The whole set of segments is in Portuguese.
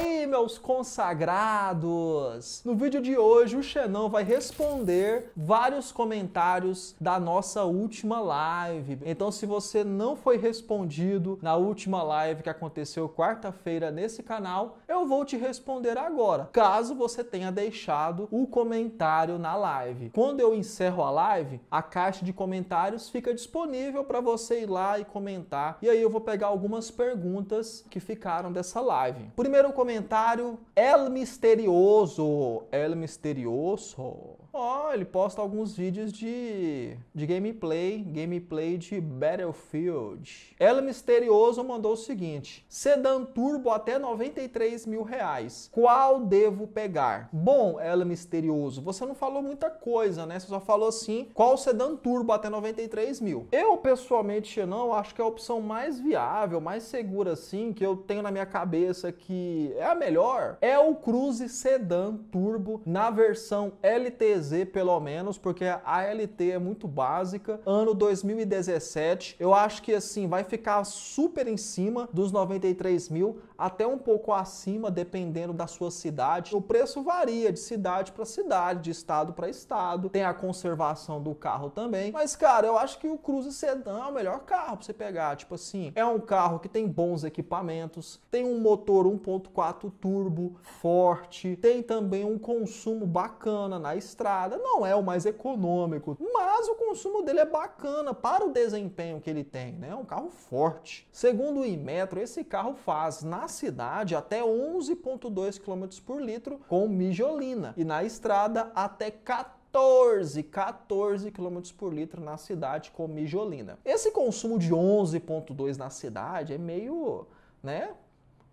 aí, meus consagrados! No vídeo de hoje, o Xenão vai responder vários comentários da nossa última live. Então, se você não foi respondido na última live que aconteceu quarta-feira nesse canal, eu vou te responder agora, caso você tenha deixado o comentário na live. Quando eu encerro a live, a caixa de comentários fica disponível para você ir lá e comentar. E aí eu vou pegar algumas perguntas que ficaram dessa live. Primeiro comentário comentário El Misterioso. El Misterioso. Ó, oh, ele posta alguns vídeos de, de gameplay, gameplay de Battlefield. Ela Misterioso mandou o seguinte, Sedan turbo até 93 mil reais, qual devo pegar? Bom, Ela Misterioso, você não falou muita coisa, né? Você só falou assim, qual Sedan turbo até 93 mil? Eu, pessoalmente, não, acho que é a opção mais viável, mais segura, assim, que eu tenho na minha cabeça que é a melhor, é o Cruze Sedan Turbo na versão LTZ pelo menos, porque a ALT é muito básica. Ano 2017, eu acho que assim vai ficar super em cima dos 93 mil, até um pouco acima, dependendo da sua cidade. O preço varia de cidade para cidade, de estado para estado. Tem a conservação do carro também. Mas, cara, eu acho que o Cruze Sedan é o melhor carro para você pegar. Tipo assim, é um carro que tem bons equipamentos, tem um motor 1.4 turbo forte, tem também um consumo bacana na estrada estrada. não é o mais econômico, mas o consumo dele é bacana para o desempenho que ele tem, né? É um carro forte. Segundo o Imetro, esse carro faz na cidade até 11.2 km por litro com mijolina e na estrada até 14 14, 14 km por litro na cidade com mijolina. Esse consumo de 11.2 na cidade é meio, né?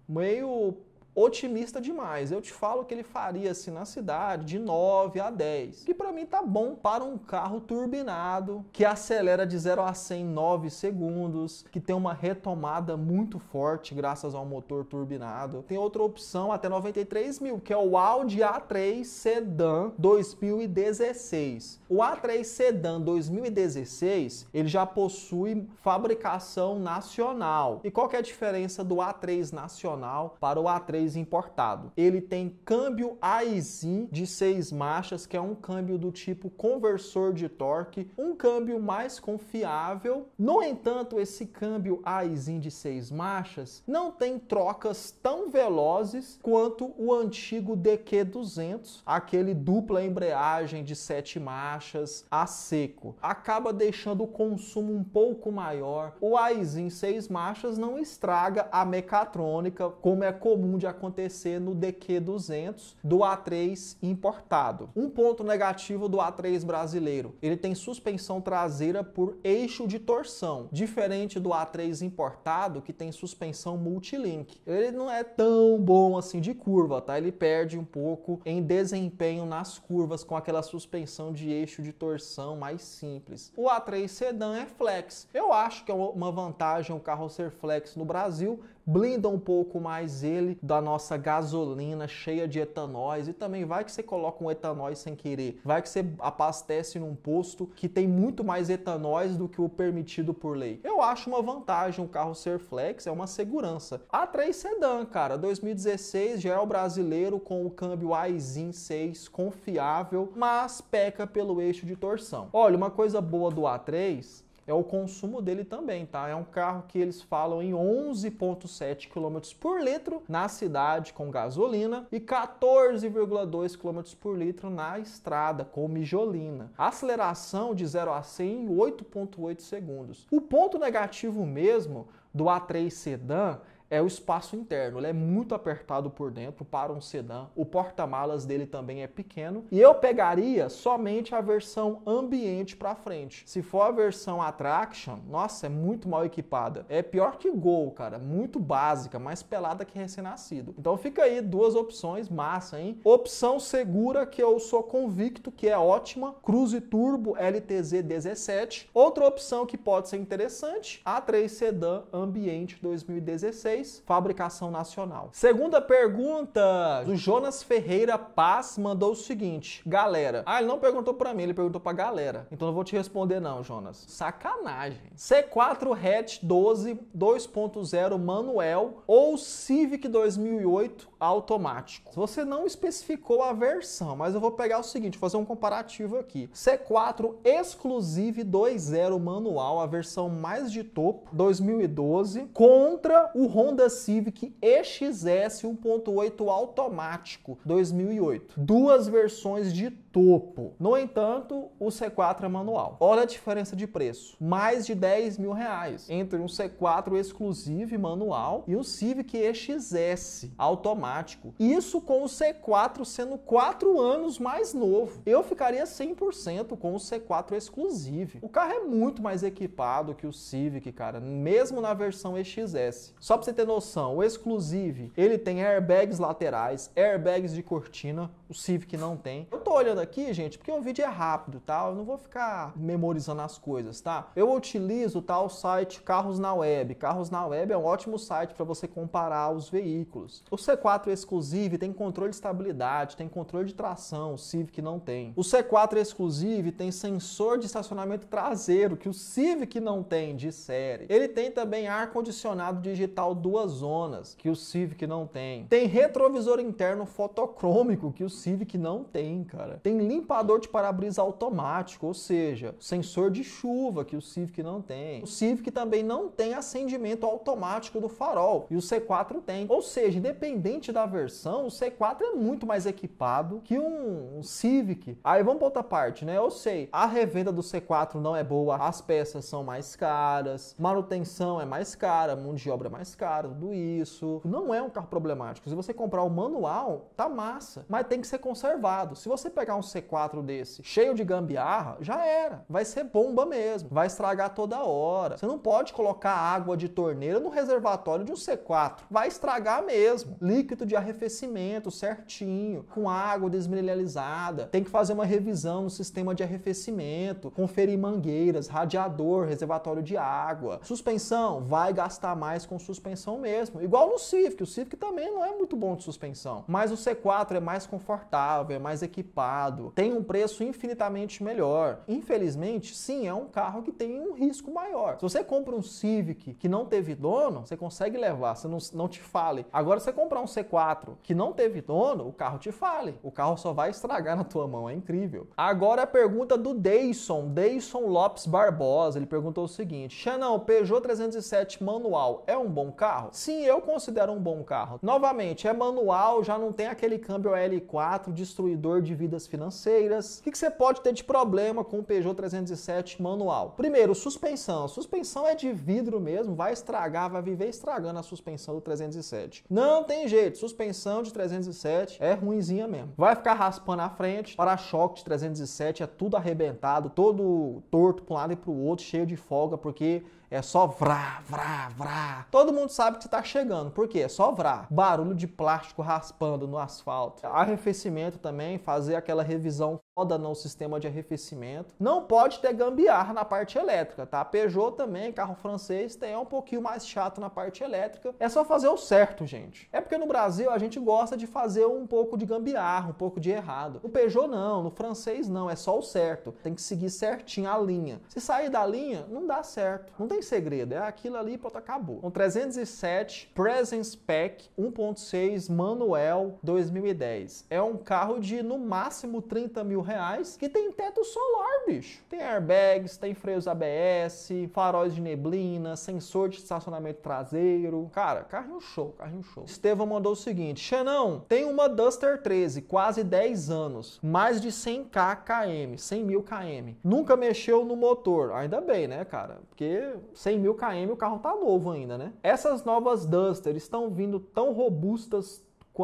Meio otimista demais. Eu te falo que ele faria assim na cidade de 9 a 10, que para mim tá bom para um carro turbinado, que acelera de 0 a 100 em 9 segundos, que tem uma retomada muito forte graças ao motor turbinado. Tem outra opção até 93 mil, que é o Audi A3 Sedan 2016. O A3 Sedan 2016 ele já possui fabricação nacional. E qual é a diferença do A3 nacional para o A3 país importado. Ele tem câmbio AISIN de seis marchas, que é um câmbio do tipo conversor de torque, um câmbio mais confiável. No entanto, esse câmbio AISIN de seis marchas não tem trocas tão velozes quanto o antigo DQ200, aquele dupla embreagem de sete marchas a seco. Acaba deixando o consumo um pouco maior. O AISIN seis marchas não estraga a mecatrônica como é comum de acontecer acontecer no DQ200 do A3 importado. Um ponto negativo do A3 brasileiro, ele tem suspensão traseira por eixo de torção, diferente do A3 importado que tem suspensão multilink. Ele não é tão bom assim de curva, tá? Ele perde um pouco em desempenho nas curvas com aquela suspensão de eixo de torção mais simples. O A3 sedã é flex. Eu acho que é uma vantagem o carro ser flex no Brasil, blinda um pouco mais ele da nossa gasolina cheia de etanóis e também vai que você coloca um etanóis sem querer, vai que você abastece num posto que tem muito mais etanóis do que o permitido por lei. Eu acho uma vantagem o carro ser flex, é uma segurança. A3 Sedan, cara, 2016 já é o brasileiro com o câmbio Aizin 6 confiável, mas peca pelo eixo de torção. Olha, uma coisa boa do A3 é o consumo dele também, tá? É um carro que eles falam em 11,7 km por litro na cidade com gasolina e 14,2 km por litro na estrada com mijolina. Aceleração de 0 a 100 em 8,8 segundos. O ponto negativo mesmo do A3 Sedan é o espaço interno. Ele é muito apertado por dentro para um sedã. O porta-malas dele também é pequeno. E eu pegaria somente a versão ambiente para frente. Se for a versão attraction, nossa, é muito mal equipada. É pior que Gol, cara. Muito básica, mais pelada que recém-nascido. Então fica aí duas opções, massa, hein? Opção segura que eu sou convicto que é ótima, Cruze Turbo LTZ 17. Outra opção que pode ser interessante, A3 Sedan Ambiente 2016 vocês, fabricação nacional. Segunda pergunta, do Jonas Ferreira Paz mandou o seguinte: "Galera, ah, ele não perguntou para mim, ele perguntou para galera. Então não vou te responder não, Jonas. Sacanagem. C4 hatch 12 2.0 manual ou Civic 2008 automático. Você não especificou a versão, mas eu vou pegar o seguinte, fazer um comparativo aqui. C4 Exclusive 2.0 manual, a versão mais de topo, 2012, contra o Honda Honda Civic EXS 1.8 automático 2008. Duas versões de topo. No entanto, o C4 é manual. Olha a diferença de preço. Mais de 10 mil reais entre um C4 exclusivo e manual e um Civic EXS automático. Isso com o C4 sendo 4 anos mais novo. Eu ficaria 100% com o C4 exclusivo. O carro é muito mais equipado que o Civic, cara, mesmo na versão EXS. Só para você ter noção, o exclusivo, ele tem airbags laterais, airbags de cortina, o Civic não tem. Eu tô olhando aqui, gente, porque o vídeo é rápido, tá? Eu não vou ficar memorizando as coisas, tá? Eu utilizo tá, o site Carros na Web. Carros na Web é um ótimo site para você comparar os veículos. O C4 é Exclusive tem controle de estabilidade, tem controle de tração, o Civic não tem. O C4 é Exclusive tem sensor de estacionamento traseiro, que o Civic não tem de série. Ele tem também ar-condicionado digital duas zonas, que o Civic não tem. Tem retrovisor interno fotocrômico, que o Civic não tem, cara. Tem limpador de para-brisa automático, ou seja, sensor de chuva que o Civic não tem. O Civic também não tem acendimento automático do farol e o C4 tem. Ou seja, independente da versão, o C4 é muito mais equipado que um, um Civic. Aí vamos para outra parte, né? Eu sei, a revenda do C4 não é boa, as peças são mais caras, manutenção é mais cara, mão de obra é mais cara, tudo isso. Não é um carro problemático. Se você comprar o manual, tá massa, mas tem que que ser conservado. Se você pegar um C4 desse cheio de gambiarra, já era. Vai ser bomba mesmo. Vai estragar toda hora. Você não pode colocar água de torneira no reservatório de um C4. Vai estragar mesmo. Líquido de arrefecimento certinho, com água desmineralizada. Tem que fazer uma revisão no sistema de arrefecimento, conferir mangueiras, radiador, reservatório de água. Suspensão, vai gastar mais com suspensão mesmo. Igual no Civic. O Civic também não é muito bom de suspensão. Mas o C4 é mais confortável confortável, é mais equipado, tem um preço infinitamente melhor. Infelizmente, sim, é um carro que tem um risco maior. Se você compra um Civic que não teve dono, você consegue levar, você não, não te fale. Agora, se você comprar um C4 que não teve dono, o carro te fale. O carro só vai estragar na tua mão, é incrível. Agora a pergunta do Dayson Dayson Lopes Barbosa, ele perguntou o seguinte: Xanão, Peugeot 307 manual é um bom carro? Sim, eu considero um bom carro. Novamente, é manual, já não tem aquele câmbio L4 4, destruidor de vidas financeiras. O que, que você pode ter de problema com o Peugeot 307 manual? Primeiro, suspensão. A suspensão é de vidro mesmo, vai estragar, vai viver estragando a suspensão do 307. Não tem jeito, suspensão de 307 é ruimzinha mesmo. Vai ficar raspando a frente, para-choque de 307 é tudo arrebentado, todo torto para um lado e para o outro, cheio de folga, porque é só vrá, vrá, vrá. Todo mundo sabe que está chegando, por quê? É só vrá. Barulho de plástico raspando no asfalto. Arrefecimento também, fazer aquela revisão foda no sistema de arrefecimento. Não pode ter gambiarra na parte elétrica, tá? Peugeot também, carro francês, tem um pouquinho mais chato na parte elétrica. É só fazer o certo, gente. É porque no Brasil a gente gosta de fazer um pouco de gambiarra, um pouco de errado. No Peugeot não, no francês não, é só o certo. Tem que seguir certinho a linha. Se sair da linha, não dá certo. Não tem tem segredo, é aquilo ali, pronto, acabou. um 307 Presence Pack 1.6 Manuel 2010. É um carro de no máximo 30 mil reais que tem teto solar, bicho. Tem airbags, tem freios ABS, faróis de neblina, sensor de estacionamento traseiro. Cara, carrinho show, carrinho show. Estevão mandou o seguinte: Xenão, tem uma Duster 13, quase 10 anos, mais de 100k km, 100 mil km. Nunca mexeu no motor. Ainda bem, né, cara? Porque 100 mil km o carro tá novo ainda, né? Essas novas Duster estão vindo tão robustas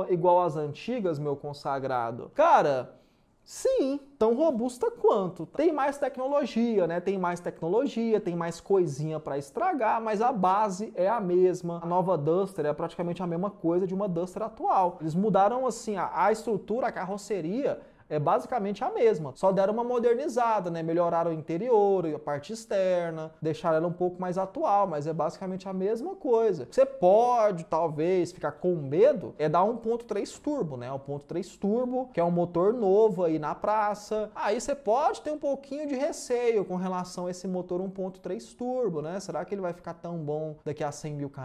igual as antigas, meu consagrado? Cara, Sim, tão robusta quanto. Tem mais tecnologia, né? Tem mais tecnologia, tem mais coisinha para estragar, mas a base é a mesma. A nova Duster é praticamente a mesma coisa de uma Duster atual. Eles mudaram assim a, a estrutura, a carroceria é basicamente a mesma, só deram uma modernizada, né? Melhoraram o interior, a parte externa, deixaram ela um pouco mais atual, mas é basicamente a mesma coisa. Você pode, talvez, ficar com medo é dar 1.3 turbo, né? 1.3 turbo, que é um motor novo aí na praça. Aí você pode ter um pouquinho de receio com relação a esse motor 1.3 turbo, né? Será que ele vai ficar tão bom daqui a 100 mil km?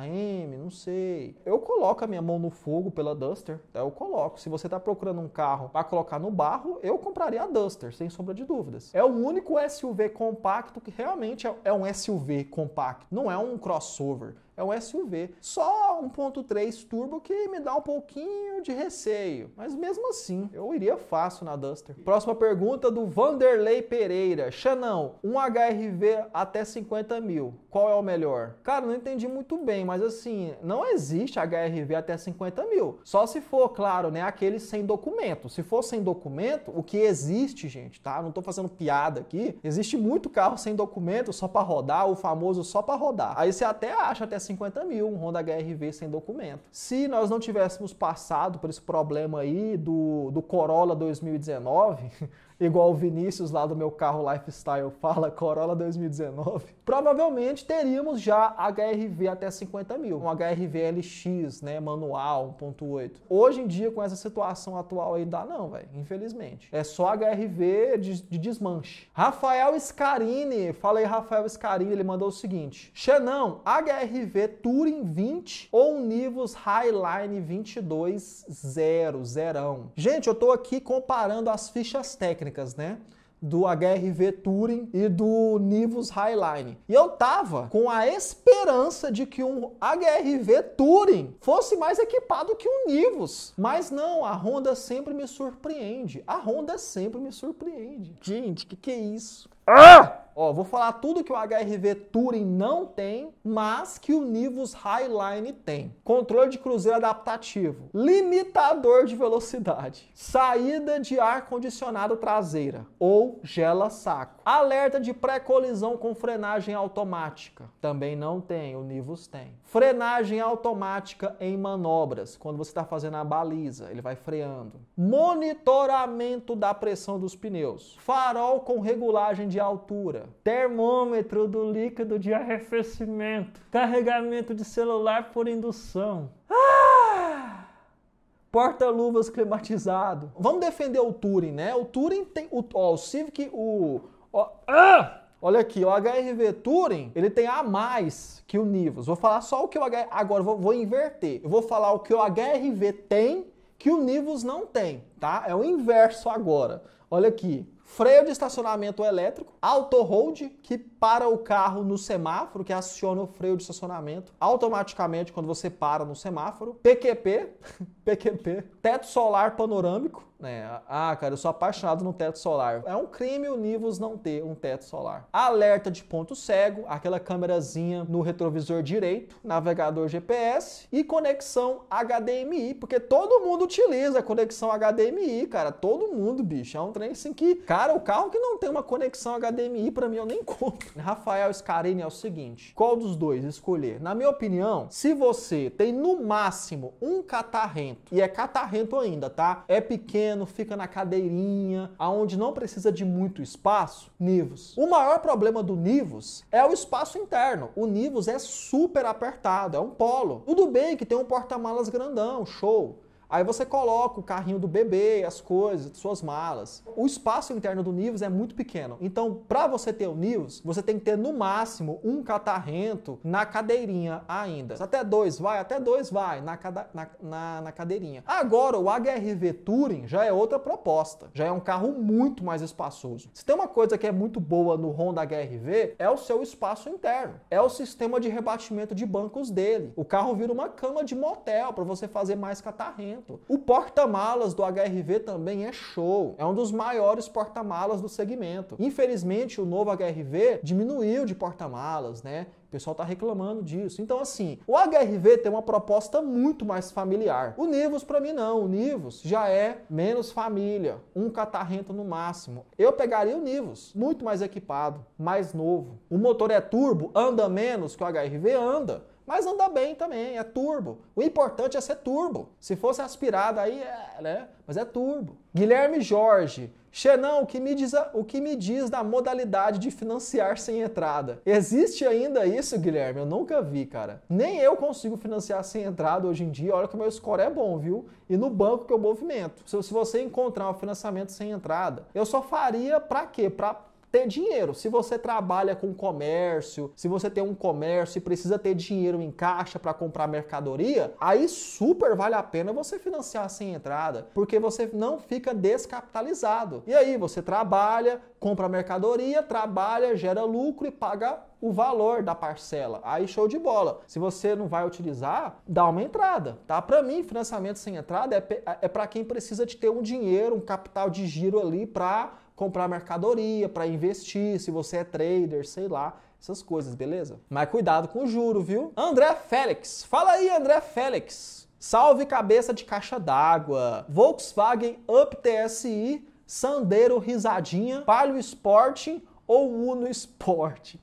Não sei. Eu coloco a minha mão no fogo pela Duster, tá? Eu coloco. Se você tá procurando um carro para colocar no barro, carro, eu compraria a Duster, sem sombra de dúvidas. É o único SUV compacto que realmente é, é um SUV compacto, não é um crossover é um SUV. Só 1.3 turbo que me dá um pouquinho de receio, mas mesmo assim, eu iria fácil na Duster. Próxima pergunta do Vanderlei Pereira. Xanão, um HRV até 50 mil, qual é o melhor? Cara, não entendi muito bem, mas assim, não existe HRV até 50 mil. Só se for, claro, né, aquele sem documento. Se for sem documento, o que existe, gente, tá? Não tô fazendo piada aqui. Existe muito carro sem documento, só para rodar, o famoso só para rodar. Aí você até acha até 50 mil, um Honda HRV sem documento. Se nós não tivéssemos passado por esse problema aí do, do Corolla 2019, igual o Vinícius lá do meu carro Lifestyle fala, Corolla 2019, provavelmente teríamos já HRV até 50 mil, um HRV LX, né, manual 1.8. Hoje em dia, com essa situação atual aí, dá não, velho, infelizmente. É só HRV de, de desmanche. Rafael Scarini, aí Rafael Scarini, ele mandou o seguinte, Xenão, HRV MV Touring 20 ou Nivus Highline 22 zero, zerão. Gente, eu estou aqui comparando as fichas técnicas, né? do HRV Touring e do Nivus Highline. E eu tava com a esperança de que um HRV Touring fosse mais equipado que um Nivus, mas não, a Honda sempre me surpreende. A Honda sempre me surpreende. Gente, que que é isso? Ah! Ó, vou falar tudo que o HRV Touring não tem, mas que o Nivus Highline tem. Controle de cruzeiro adaptativo, limitador de velocidade, saída de ar condicionado traseira ou gela saco Alerta de pré-colisão com frenagem automática. Também não tem, o Nivus tem. Frenagem automática em manobras, quando você está fazendo a baliza, ele vai freando. Monitoramento da pressão dos pneus. Farol com regulagem de altura. Termômetro do líquido de arrefecimento. Carregamento de celular por indução. Ah! Porta-luvas climatizado. Vamos defender o Touring, né? O Touring tem... O, ó, o Civic, o Ó, ah! Olha aqui, o HRV Turing, ele tem a mais que o Nivus. Vou falar só o que o HRV... Agora, vou, vou inverter. Eu vou falar o que o HRV tem que o Nivus não tem, tá? É o inverso agora. Olha aqui, freio de estacionamento elétrico, auto-hold, que para o carro no semáforo, que aciona o freio de estacionamento automaticamente quando você para no semáforo, PQP, PQP, teto solar panorâmico, né? Ah, cara, eu sou apaixonado no teto solar. É um crime o Nivus não ter um teto solar. Alerta de ponto cego, aquela câmerazinha no retrovisor direito, navegador GPS e conexão HDMI, porque todo mundo utiliza a conexão HDMI, cara, todo mundo, bicho, é um trem assim que, Cara, o carro que não tem uma conexão HDMI, para mim, eu nem compro. Rafael Scarini é o seguinte: qual dos dois escolher? Na minha opinião, se você tem no máximo um catarrento, e é catarrento ainda, tá? É pequeno, fica na cadeirinha, aonde não precisa de muito espaço, Nivus. O maior problema do Nivus é o espaço interno. O Nivus é super apertado, é um polo. Tudo bem que tem um porta-malas grandão, show. Aí você coloca o carrinho do bebê, as coisas, suas malas. O espaço interno do Nivus é muito pequeno. Então, para você ter o Nivus, você tem que ter no máximo um catarrento na cadeirinha ainda. Até dois vai, até dois vai na, na, na, na cadeirinha. Agora, o HRV Touring já é outra proposta. Já é um carro muito mais espaçoso. Se tem uma coisa que é muito boa no Honda HRV, é o seu espaço interno. É o sistema de rebatimento de bancos dele. O carro vira uma cama de motel para você fazer mais catarrento. O porta-malas do HRV também é show. É um dos maiores porta-malas do segmento. Infelizmente, o novo HRV diminuiu de porta-malas, né? O pessoal está reclamando disso. Então, assim, o HRV tem uma proposta muito mais familiar. O Nivus, para mim, não. O Nivus já é menos família, um catarrento no máximo. Eu pegaria o Nivus, muito mais equipado, mais novo. O motor é turbo, anda menos que o HRV anda mas anda bem também, é turbo. O importante é ser turbo. Se fosse aspirado aí, é, né? Mas é turbo. Guilherme Jorge. Xenão, o que, me diz a, o que me diz da modalidade de financiar sem entrada? Existe ainda isso, Guilherme? Eu nunca vi, cara. Nem eu consigo financiar sem entrada hoje em dia. Olha que o meu score é bom, viu? E no banco que eu movimento. Se, se você encontrar um financiamento sem entrada, eu só faria para quê? Para ter dinheiro. Se você trabalha com comércio, se você tem um comércio e precisa ter dinheiro em caixa para comprar mercadoria, aí super vale a pena você financiar sem entrada, porque você não fica descapitalizado. E aí você trabalha, compra mercadoria, trabalha, gera lucro e paga o valor da parcela. Aí show de bola. Se você não vai utilizar, dá uma entrada, tá? Para mim, financiamento sem entrada é, é para quem precisa de ter um dinheiro, um capital de giro ali para comprar mercadoria, para investir, se você é trader, sei lá, essas coisas, beleza? Mas cuidado com o juro, viu? André Félix, fala aí, André Félix. Salve cabeça de caixa d'água. Volkswagen Up TSI, Sandero Risadinha, Palio Sport ou Uno Sport?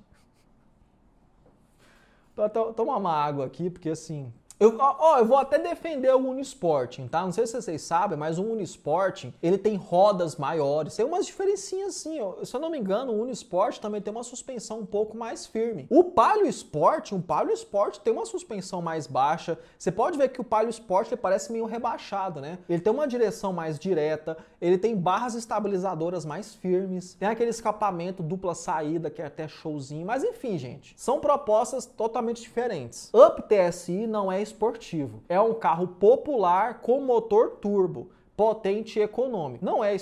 Toma uma água aqui, porque assim, eu, ó, eu vou até defender o Unisporting, tá? Não sei se vocês sabem, mas o Unisporting, ele tem rodas maiores. Tem umas diferencinhas assim, ó. Se eu não me engano, o Unisporting também tem uma suspensão um pouco mais firme. O Palio Sport, um Palio Sport tem uma suspensão mais baixa. Você pode ver que o Palio Sport ele parece meio rebaixado, né? Ele tem uma direção mais direta, ele tem barras estabilizadoras mais firmes, tem aquele escapamento dupla saída que é até showzinho. Mas enfim, gente, são propostas totalmente diferentes. Up TSI não é esportivo. É um carro popular com motor turbo, potente e econômico. Não é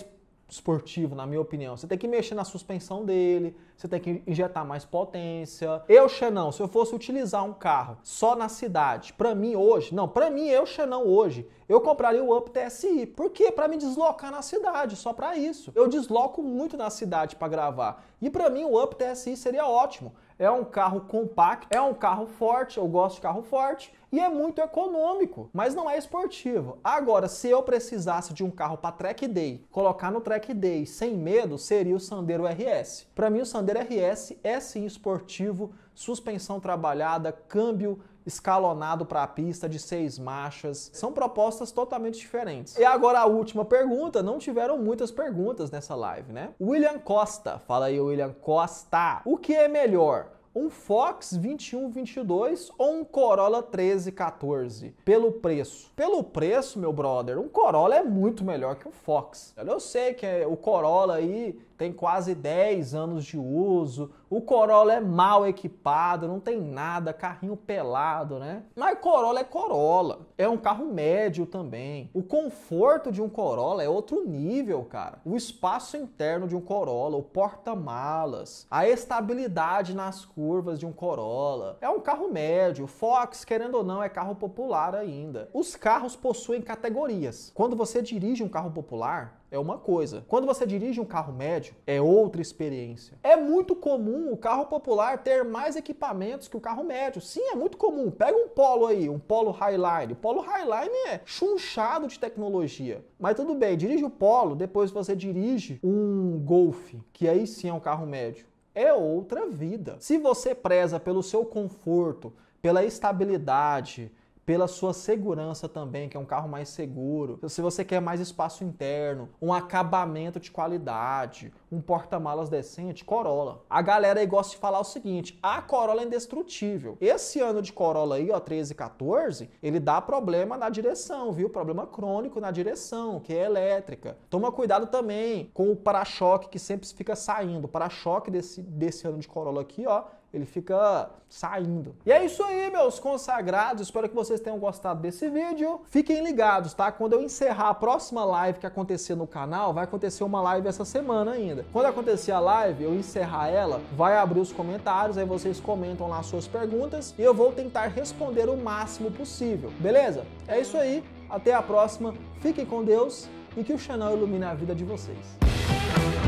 esportivo, na minha opinião. Você tem que mexer na suspensão dele, você tem que injetar mais potência. Eu, Xenão, se eu fosse utilizar um carro só na cidade, para mim hoje, não, para mim, eu, Xenão, hoje, eu compraria o Up TSI. Por quê? Para me deslocar na cidade, só para isso. Eu desloco muito na cidade para gravar. E para mim, o Up TSI seria ótimo é um carro compacto, é um carro forte, eu gosto de carro forte e é muito econômico, mas não é esportivo. Agora, se eu precisasse de um carro para track day, colocar no track day sem medo, seria o Sandero RS. Para mim, o Sandero RS é sim esportivo, suspensão trabalhada, câmbio escalonado para a pista de seis marchas. São propostas totalmente diferentes. E agora a última pergunta, não tiveram muitas perguntas nessa live, né? William Costa, fala aí William Costa, o que é melhor, um Fox 2122 ou um Corolla 1314 pelo preço. Pelo preço, meu brother, um Corolla é muito melhor que um Fox. Eu sei que é o Corolla aí tem quase 10 anos de uso, o Corolla é mal equipado, não tem nada, carrinho pelado, né? Mas Corolla é Corolla, é um carro médio também. O conforto de um Corolla é outro nível, cara. O espaço interno de um Corolla, o porta-malas, a estabilidade nas curvas de um Corolla. É um carro médio. Fox, querendo ou não, é carro popular ainda. Os carros possuem categorias. Quando você dirige um carro popular, é uma coisa. Quando você dirige um carro médio, é outra experiência. É muito comum o carro popular ter mais equipamentos que o carro médio. Sim, é muito comum. Pega um Polo aí, um Polo Highline. O Polo Highline é chunchado de tecnologia. Mas tudo bem, dirige o Polo, depois você dirige um Golf, que aí sim é um carro médio. É outra vida. Se você preza pelo seu conforto, pela estabilidade, pela sua segurança também, que é um carro mais seguro. Se você quer mais espaço interno, um acabamento de qualidade, um porta-malas decente, Corolla. A galera aí gosta de falar o seguinte: a Corolla é indestrutível. Esse ano de Corolla aí, ó, 13, 14, ele dá problema na direção, viu? Problema crônico na direção, que é elétrica. Toma cuidado também com o para-choque que sempre fica saindo. O para-choque desse, desse ano de Corolla aqui, ó, ele fica saindo. E é isso aí, meus consagrados. Espero que vocês tenham gostado desse vídeo. Fiquem ligados, tá? Quando eu encerrar a próxima live que acontecer no canal, vai acontecer uma live essa semana ainda. Quando acontecer a live, eu encerrar ela, vai abrir os comentários, aí vocês comentam lá suas perguntas e eu vou tentar responder o máximo possível, beleza? É isso aí. Até a próxima. Fiquem com Deus e que o canal ilumine a vida de vocês.